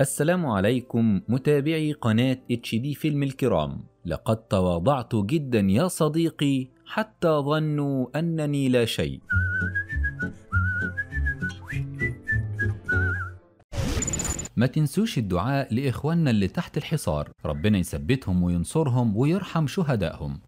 السلام عليكم متابعي قناة اتش دي فيلم الكرام لقد تواضعت جدا يا صديقي حتى ظنوا أنني لا شيء ما تنسوش الدعاء لإخواننا اللي تحت الحصار ربنا يثبتهم وينصرهم ويرحم شهدائهم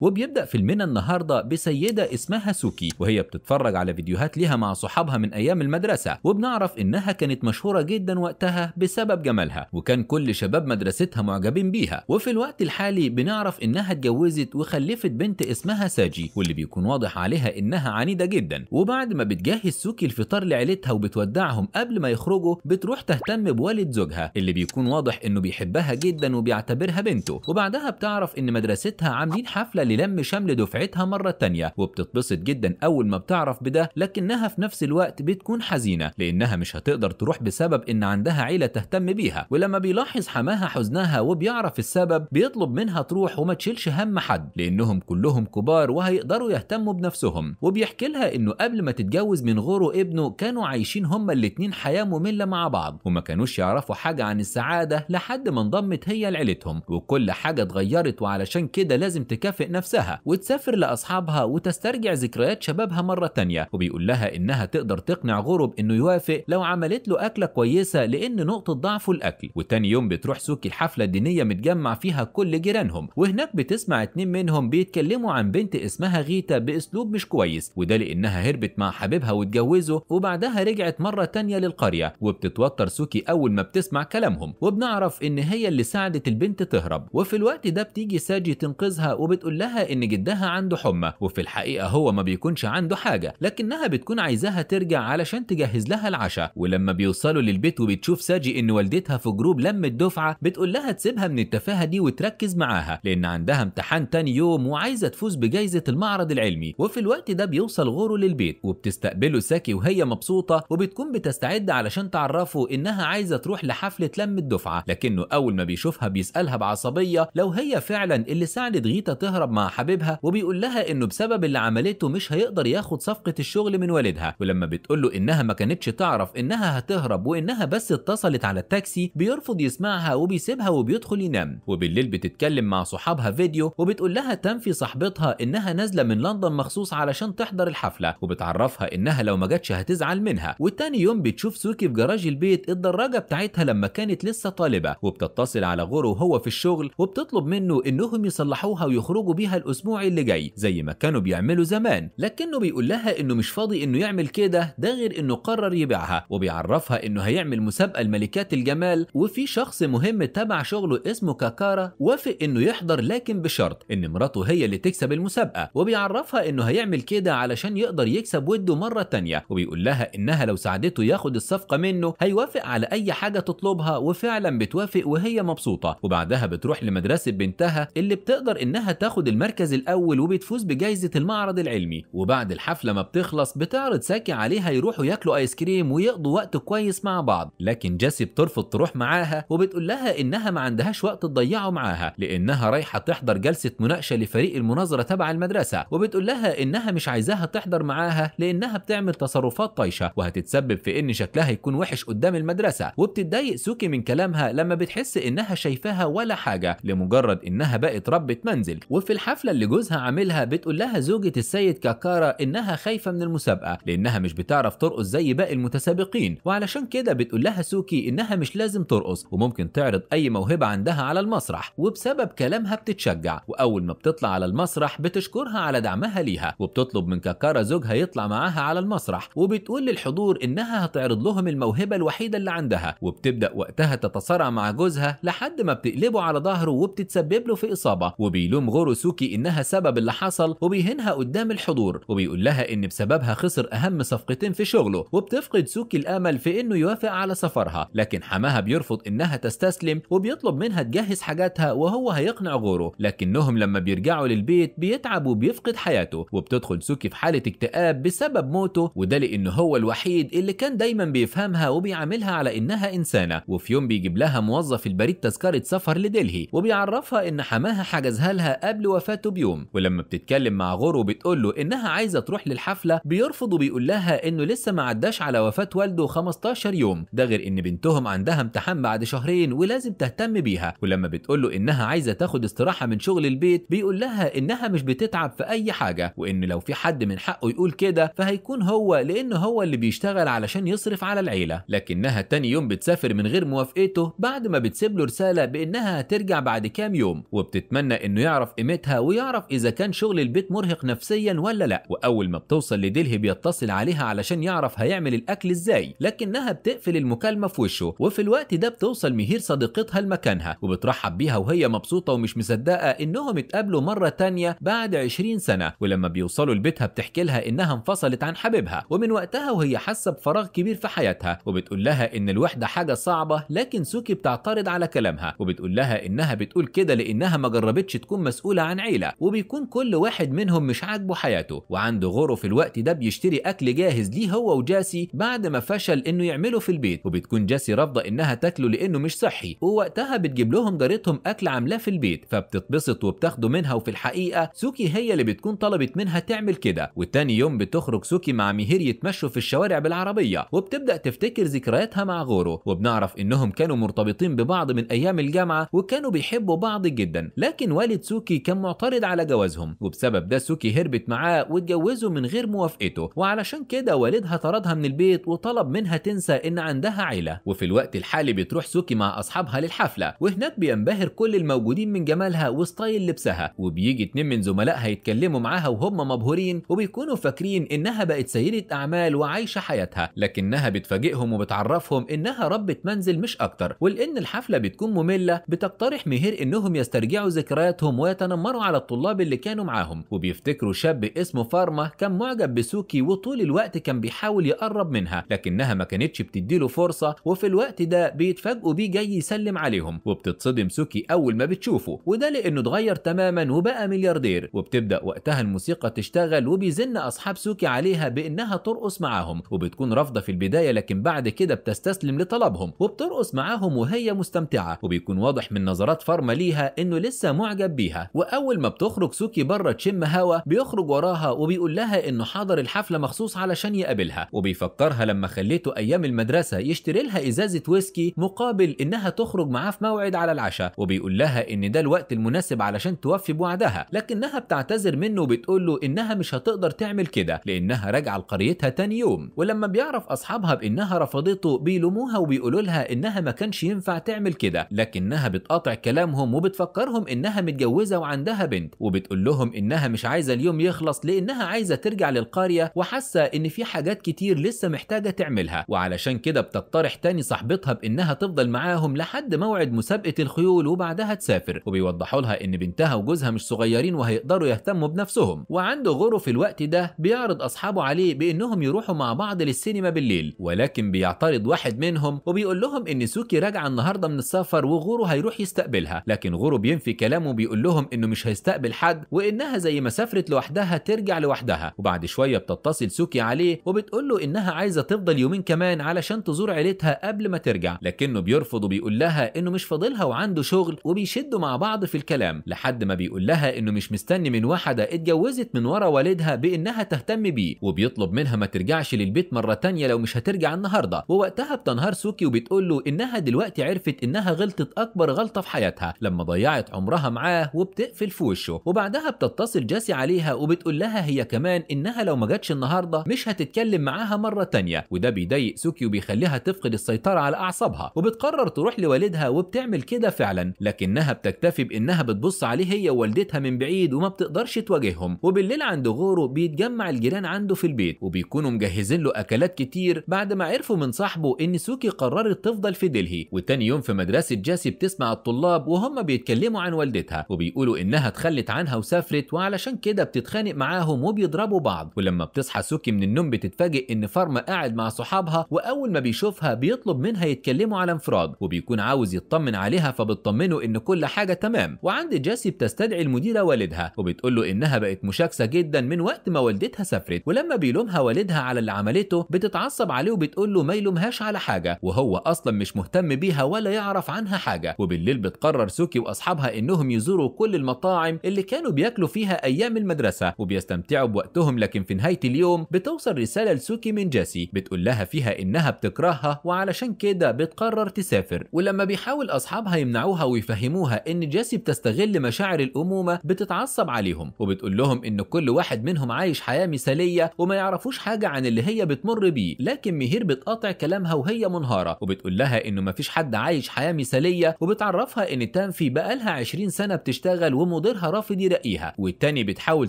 وبيبدأ فيلمنا النهاردة بسيدة اسمها سوكي وهي بتتفرج على فيديوهات ليها مع صحابها من أيام المدرسة وبنعرف إنها كانت مشهورة جدا وقتها بسبب جمالها وكان كل شباب مدرستها معجبين بيها وفي الوقت الحالي بنعرف إنها اتجوزت وخلفت بنت اسمها ساجي واللي بيكون واضح عليها إنها عنيدة جدا وبعد ما بتجهز سوكي الفطار لعيلتها وبتودعهم قبل ما يخرجوا بتروح تهتم بوالد زوجها اللي بيكون واضح إنه بيحبها جدا وبيعتبرها بنته وبعدها بتعرف إن مدرستها عاملين حفلة لم شمل دفعتها مرة تانية وبتتبسط جدا أول ما بتعرف بده لكنها في نفس الوقت بتكون حزينة لأنها مش هتقدر تروح بسبب إن عندها عيلة تهتم بيها ولما بيلاحظ حماها حزنها وبيعرف السبب بيطلب منها تروح وما تشيلش هم حد لأنهم كلهم كبار وهيقدروا يهتموا بنفسهم وبيحكي لها إنه قبل ما تتجوز من غوره ابنه كانوا عايشين هما الاتنين حياة مملة مع بعض وما كانوش يعرفوا حاجة عن السعادة لحد ما انضمت هي لعيلتهم وكل حاجة اتغيرت وعلشان كده لازم تكافئ نفسها نفسها وتسافر لأصحابها وتسترجع ذكريات شبابها مرة تانية وبيقول لها إنها تقدر تقنع غرب إنه يوافق لو عملت له أكلة كويسة لأن نقطة ضعفه الأكل وتاني يوم بتروح سوق الحفلة الدينية متجمع فيها كل جيرانهم وهناك بتسمع اتنين منهم بيتكلموا عن بنت اسمها غيتا بأسلوب مش كويس وده لأنها هربت مع حبيبها واتجوزه وبعدها رجعت مرة تانية للقرية وبتتوتر سوكي أول ما بتسمع كلامهم وبنعرف إن هي اللي ساعدت البنت تهرب وفي الوقت ده بتيجي ساجي تنقذها وبتقول لها لها ان جدها عنده حمى وفي الحقيقه هو ما بيكونش عنده حاجه لكنها بتكون عايزاها ترجع علشان تجهز لها العشاء ولما بيوصلوا للبيت وبتشوف ساجي ان والدتها في جروب لم الدفعه بتقول لها تسيبها من التفاهه دي وتركز معاها لان عندها امتحان تاني يوم وعايزه تفوز بجائزه المعرض العلمي وفي الوقت ده بيوصل غورو للبيت وبتستقبله ساكي وهي مبسوطه وبتكون بتستعد علشان تعرفه انها عايزه تروح لحفله لم الدفعه لكنه اول ما بيشوفها بيسالها بعصبيه لو هي فعلا اللي ساعدت غيتا تهرب مع مع حبيبها وبيقول لها انه بسبب اللي عملته مش هيقدر ياخد صفقه الشغل من والدها ولما بتقول له انها ما كانتش تعرف انها هتهرب وانها بس اتصلت على التاكسي بيرفض يسمعها وبيسيبها وبيدخل ينام وبالليل بتتكلم مع صحابها فيديو وبتقول لها تنفي صاحبتها انها نازله من لندن مخصوص علشان تحضر الحفله وبتعرفها انها لو ما جاتش هتزعل منها وتاني يوم بتشوف سوكي في جراج البيت الدراجه بتاعتها لما كانت لسه طالبه وبتتصل على غورو وهو في الشغل وبتطلب منه انهم يصلحوها ويخرجوا بيها الاسبوع اللي جاي زي ما كانوا بيعملوا زمان لكنه بيقول لها انه مش فاضي انه يعمل كده ده غير انه قرر يبيعها وبيعرفها انه هيعمل مسابقه لملكات الجمال وفي شخص مهم تبع شغله اسمه كاكارا وافق انه يحضر لكن بشرط ان مراته هي اللي تكسب المسابقه وبيعرفها انه هيعمل كده علشان يقدر يكسب وده مره تانية وبيقول لها انها لو ساعدته ياخد الصفقه منه هيوافق على اي حاجه تطلبها وفعلا بتوافق وهي مبسوطه وبعدها بتروح لمدرسه بنتها اللي بتقدر انها تاخد المركز الأول وبتفوز بجائزة المعرض العلمي وبعد الحفلة ما بتخلص بتعرض ساكي عليها يروحوا ياكلوا آيس كريم ويقضوا وقت كويس مع بعض لكن جاسي بترفض تروح معاها وبتقول لها إنها ما عندهاش وقت تضيعه معاها لأنها رايحة تحضر جلسة مناقشة لفريق المناظرة تبع المدرسة وبتقول لها إنها مش عايزاها تحضر معاها لأنها بتعمل تصرفات طايشة وهتتسبب في إن شكلها يكون وحش قدام المدرسة وبتتضايق سوكي من كلامها لما بتحس إنها شايفاها ولا حاجة لمجرد إنها بقت ربة منزل وفي الحفلة اللي جوزها عاملها بتقول لها زوجة السيد كاكارا إنها خايفة من المسابقة لأنها مش بتعرف ترقص زي باقي المتسابقين وعلشان كده بتقول لها سوكي إنها مش لازم ترقص وممكن تعرض أي موهبة عندها على المسرح وبسبب كلامها بتتشجع وأول ما بتطلع على المسرح بتشكرها على دعمها ليها وبتطلب من كاكارا زوجها يطلع معاها على المسرح وبتقول للحضور إنها هتعرض لهم الموهبة الوحيدة اللي عندها وبتبدأ وقتها تتصارع مع جوزها لحد ما بتقلبه على ظهره وبتتسبب له في إصابة وبيلوم غورو سوكي سوكي إنها سبب اللي حصل وبيهنها قدام الحضور وبيقول لها إن بسببها خسر أهم صفقتين في شغله وبتفقد سوكي الأمل في إنه يوافق على سفرها لكن حماها بيرفض إنها تستسلم وبيطلب منها تجهز حاجاتها وهو هيقنع غوره لكنهم لما بيرجعوا للبيت بيتعب وبيفقد حياته وبتدخل سوكي في حالة اكتئاب بسبب موته وده لأن هو الوحيد اللي كان دايما بيفهمها وبيعاملها على إنها إنسانة وفي يوم بيجيب لها موظف البريد تذكرة سفر لدلهي وبيعرفها إن حماها حجزها لها قبل وفاته بيوم ولما بتتكلم مع غورو بتقول له انها عايزه تروح للحفله بيرفض وبيقول لها انه لسه ما عداش على وفاه والده 15 يوم ده غير ان بنتهم عندها امتحان بعد شهرين ولازم تهتم بيها ولما بتقول له انها عايزه تاخد استراحه من شغل البيت بيقول لها انها مش بتتعب في اي حاجه وان لو في حد من حقه يقول كده فهيكون هو لان هو اللي بيشتغل علشان يصرف على العيله لكنها تاني يوم بتسافر من غير موافقته بعد ما بتسيب له رساله بانها هترجع بعد كام يوم وبتتمنى انه يعرف قيمتها حالتها ويعرف اذا كان شغل البيت مرهق نفسيا ولا لا واول ما بتوصل لدلهي بيتصل عليها علشان يعرف هيعمل الاكل ازاي لكنها بتقفل المكالمه في وشه وفي الوقت ده بتوصل مهير صديقتها لمكانها وبترحب بيها وهي مبسوطه ومش مصدقه انهم اتقابلوا مره تانية بعد 20 سنه ولما بيوصلوا لبيتها بتحكي لها انها انفصلت عن حبيبها ومن وقتها وهي حاسه بفراغ كبير في حياتها وبتقول لها ان الوحده حاجه صعبه لكن سوكي بتعترض على كلامها وبتقول لها انها بتقول كده لانها ما جربتش تكون مسؤوله عن عيله وبيكون كل واحد منهم مش عاجبه حياته وعنده غرو في الوقت ده بيشتري اكل جاهز ليه هو وجاسي بعد ما فشل انه يعمله في البيت وبتكون جاسي رافضه انها تاكله لانه مش صحي ووقتها بتجيب لهم جارتهم اكل عاملاه في البيت فبتتبسط وبتاخده منها وفي الحقيقه سوكي هي اللي بتكون طلبت منها تعمل كده وتاني يوم بتخرج سوكي مع ميهير يتمشوا في الشوارع بالعربيه وبتبدا تفتكر ذكرياتها مع غورو وبنعرف انهم كانوا مرتبطين ببعض من ايام الجامعه وكانوا بيحبوا بعض جدا لكن والد سوكي كان معترض على جوازهم وبسبب ده سوكي هربت معاه واتجوزوا من غير موافقته وعلشان كده والدها طردها من البيت وطلب منها تنسى ان عندها عيله وفي الوقت الحالي بتروح سوكي مع اصحابها للحفله وهناك بينبهر كل الموجودين من جمالها وستايل لبسها وبيجي اتنين من زملائها يتكلموا معاها وهم مبهورين وبيكونوا فاكرين انها بقت سيده اعمال وعايشه حياتها لكنها بتفاجئهم وبتعرفهم انها ربة منزل مش اكتر ولان الحفله بتكون ممله بتقترح مهير انهم يسترجعوا ذكرياتهم ويتنمروا بيتنمروا على الطلاب اللي كانوا معاهم وبيفتكروا شاب اسمه فارما كان معجب بسوكي وطول الوقت كان بيحاول يقرب منها لكنها ما كانتش بتديله فرصه وفي الوقت ده بيتفاجئوا بيه جاي يسلم عليهم وبتتصدم سوكي اول ما بتشوفه وده لانه اتغير تماما وبقى ملياردير وبتبدا وقتها الموسيقى تشتغل وبيزن اصحاب سوكي عليها بانها ترقص معاهم وبتكون رافضه في البدايه لكن بعد كده بتستسلم لطلبهم وبترقص معاهم وهي مستمتعه وبيكون واضح من نظرات فارما ليها انه لسه معجب بيها وأول اول ما بتخرج سوكي بره تشم هوا بيخرج وراها وبيقول لها انه حضر الحفله مخصوص علشان يقابلها وبيفكرها لما خليته ايام المدرسه يشتري لها ازازه ويسكي مقابل انها تخرج معاه في موعد على العشاء وبيقول لها ان ده الوقت المناسب علشان توفي بوعدها لكنها بتعتذر منه وبتقول له انها مش هتقدر تعمل كده لانها راجعه لقريتها تاني يوم ولما بيعرف اصحابها بانها رفضته بيلوموها وبيقولوا لها انها ما كانش ينفع تعمل كده لكنها بتقاطع كلامهم وبتفكرهم انها متجوزه وعندها عندها بنت وبتقول لهم انها مش عايزه اليوم يخلص لانها عايزه ترجع للقريه وحاسه ان في حاجات كتير لسه محتاجه تعملها وعلشان كده بتقترح تاني صاحبتها بانها تفضل معاهم لحد موعد مسابقه الخيول وبعدها تسافر وبيوضحوا لها ان بنتها وجوزها مش صغيرين وهيقدروا يهتموا بنفسهم وعنده غرو في الوقت ده بيعرض اصحابه عليه بانهم يروحوا مع بعض للسينما بالليل ولكن بيعترض واحد منهم وبيقول لهم ان سوكي راجعه النهارده من السفر وغورو هيروح يستقبلها لكن غورو بينفي كلامه وبيقول لهم انه مش مش هيستقبل حد وانها زي ما سافرت لوحدها ترجع لوحدها وبعد شويه بتتصل سوكي عليه وبتقول له انها عايزه تفضل يومين كمان علشان تزور عيلتها قبل ما ترجع لكنه بيرفض وبيقول لها انه مش فاضلها وعنده شغل وبيشدوا مع بعض في الكلام لحد ما بيقول لها انه مش مستني من واحده اتجوزت من ورا والدها بانها تهتم بيه وبيطلب منها ما ترجعش للبيت مره تانية لو مش هترجع النهارده ووقتها بتنهار سوكي وبتقول له انها دلوقتي عرفت انها غلطت اكبر غلطه في حياتها لما ضيعت عمرها معاه وبتقفل بتقفل في وشه وبعدها بتتصل جاسي عليها وبتقول لها هي كمان انها لو ما جاتش النهارده مش هتتكلم معاها مره تانية وده بيضايق سوكي وبيخليها تفقد السيطره على اعصابها وبتقرر تروح لوالدها وبتعمل كده فعلا لكنها بتكتفي بانها بتبص عليه هي ووالدتها من بعيد وما بتقدرش تواجههم وبالليل عند غورو بيتجمع الجيران عنده في البيت وبيكونوا مجهزين له اكلات كتير بعد ما عرفوا من صاحبه ان سوكي قررت تفضل في دلهي وتاني يوم في مدرسه جاسي بتسمع الطلاب وهم بيتكلموا عن والدتها وبيقولوا انها انها اتخلت عنها وسافرت وعلشان كده بتتخانق معاهم وبيضربوا بعض ولما بتصحى سوكي من النوم بتتفاجئ ان فارما قاعد مع صحابها واول ما بيشوفها بيطلب منها يتكلموا على انفراد وبيكون عاوز يطمن عليها فبتطمنه ان كل حاجه تمام وعند جاسي بتستدعي المديره والدها وبتقول له انها بقت مشاكسه جدا من وقت ما والدتها سافرت ولما بيلومها والدها على اللي عملته بتتعصب عليه وبتقول له ما يلومهاش على حاجه وهو اصلا مش مهتم بيها ولا يعرف عنها حاجه وبالليل بتقرر سوكي واصحابها انهم يزوروا كل المطار المطاعم اللي كانوا بياكلوا فيها ايام المدرسه وبيستمتعوا بوقتهم لكن في نهايه اليوم بتوصل رساله لسوكي من جاسي بتقول لها فيها انها بتكرهها وعلشان كده بتقرر تسافر ولما بيحاول اصحابها يمنعوها ويفهموها ان جاسي بتستغل مشاعر الامومه بتتعصب عليهم وبتقول لهم ان كل واحد منهم عايش حياه مثاليه وما يعرفوش حاجه عن اللي هي بتمر بيه لكن مهير بتقاطع كلامها وهي منهاره وبتقول لها انه مفيش حد عايش حياه مثاليه وبتعرفها ان تانفي بقالها 20 سنه بتشتغل ومد مديرها رافض يلاقيها والتاني بتحاول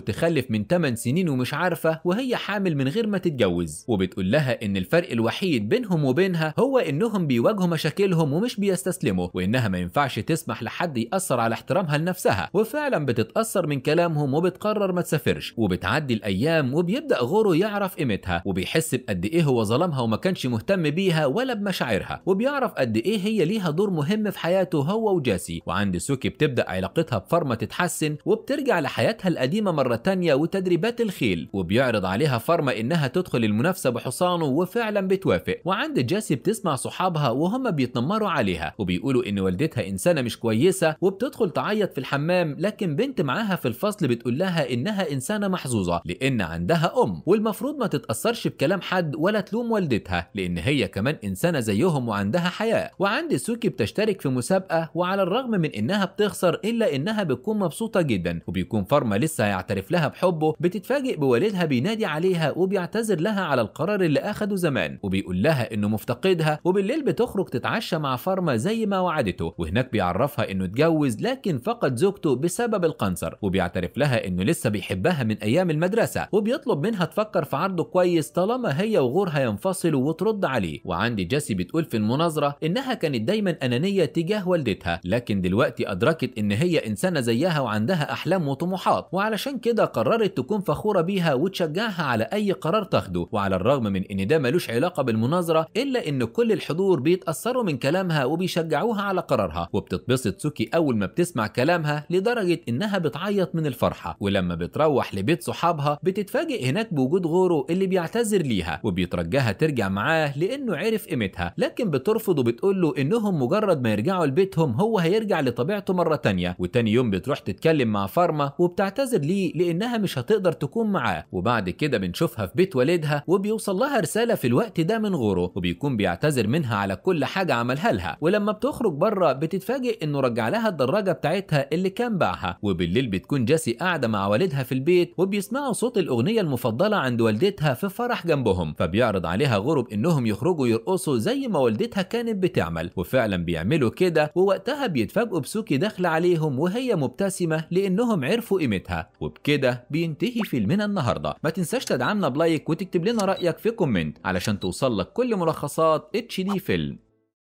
تخلف من 8 سنين ومش عارفه وهي حامل من غير ما تتجوز وبتقول لها ان الفرق الوحيد بينهم وبينها هو انهم بيواجهوا مشاكلهم ومش بيستسلموا وانها ما ينفعش تسمح لحد ياثر على احترامها لنفسها وفعلا بتتاثر من كلامهم وبتقرر ما تسافرش وبتعدي الايام وبيبدا غورو يعرف قيمتها وبيحس بقد ايه هو ظلمها وما كانش مهتم بيها ولا بمشاعرها وبيعرف قد ايه هي ليها دور مهم في حياته هو وجاسي وعند سوكي بتبدا علاقتها بفرمه بتتحسن وبترجع لحياتها القديمة مرة تانية وتدريبات الخيل وبيعرض عليها فارما إنها تدخل المنافسة بحصانه وفعلا بتوافق وعند جاسي بتسمع صحابها وهم بيتنمروا عليها وبيقولوا إن والدتها إنسانة مش كويسة وبتدخل تعيط في الحمام لكن بنت معاها في الفصل بتقول لها إنها إنسانة محظوظة لأن عندها أم والمفروض ما تتأثرش بكلام حد ولا تلوم والدتها لأن هي كمان إنسانة زيهم وعندها حياة وعند سوكي بتشترك في مسابقة وعلى الرغم من إنها بتخسر إلا إنها بتكون مبسوطة جدا وبيكون فارما لسه هيعترف لها بحبه بتتفاجئ بوالدها بينادي عليها وبيعتذر لها على القرار اللي أخده زمان وبيقول لها إنه مفتقدها وبالليل بتخرج تتعشى مع فارما زي ما وعدته وهناك بيعرفها إنه اتجوز لكن فقد زوجته بسبب القنصر وبيعترف لها إنه لسه بيحبها من أيام المدرسة وبيطلب منها تفكر في عرضه كويس طالما هي وغورها ينفصلوا وترد عليه وعندي جاسي بتقول في المناظرة إنها كانت دايما أنانية تجاه والدتها لكن دلوقتي أدركت إن هي إنسانة زيها عندها وعندها أحلام وطموحات وعلشان كده قررت تكون فخورة بيها وتشجعها على أي قرار تاخده وعلى الرغم من إن ده ملوش علاقة بالمناظرة إلا إن كل الحضور بيتأثروا من كلامها وبيشجعوها على قرارها وبتتبسط سوكي أول ما بتسمع كلامها لدرجة إنها بتعيط من الفرحة ولما بتروح لبيت صحابها بتتفاجئ هناك بوجود غورو اللي بيعتذر ليها وبيترجاها ترجع معاه لأنه عرف قيمتها لكن بترفض وبتقول له إنهم مجرد ما يرجعوا لبيتهم هو هيرجع لطبيعته مرة تانية وتاني يوم بتروح تتكلم مع فارما وبتعتذر ليه لانها مش هتقدر تكون معاه وبعد كده بنشوفها في بيت والدها وبيوصل لها رساله في الوقت ده من غورو وبيكون بيعتذر منها على كل حاجه عملها لها ولما بتخرج بره بتتفاجئ انه رجع لها الدراجه بتاعتها اللي كان باعها وبالليل بتكون جاسي قاعده مع والدها في البيت وبيسمعوا صوت الاغنيه المفضله عند والدتها في فرح جنبهم فبيعرض عليها غرب انهم يخرجوا يرقصوا زي ما والدتها كانت بتعمل وفعلا بيعملوا كده ووقتها بيتفاجئوا بسوكي داخله عليهم وهي مبتسمه دسمة لأنهم عرفوا قيمتها وبكده بينتهي فيلمنا النهاردة ما تنساش تدعمنا بلايك وتكتب لنا رأيك في كومنت علشان توصل لك كل ملخصات اتش دي فيلم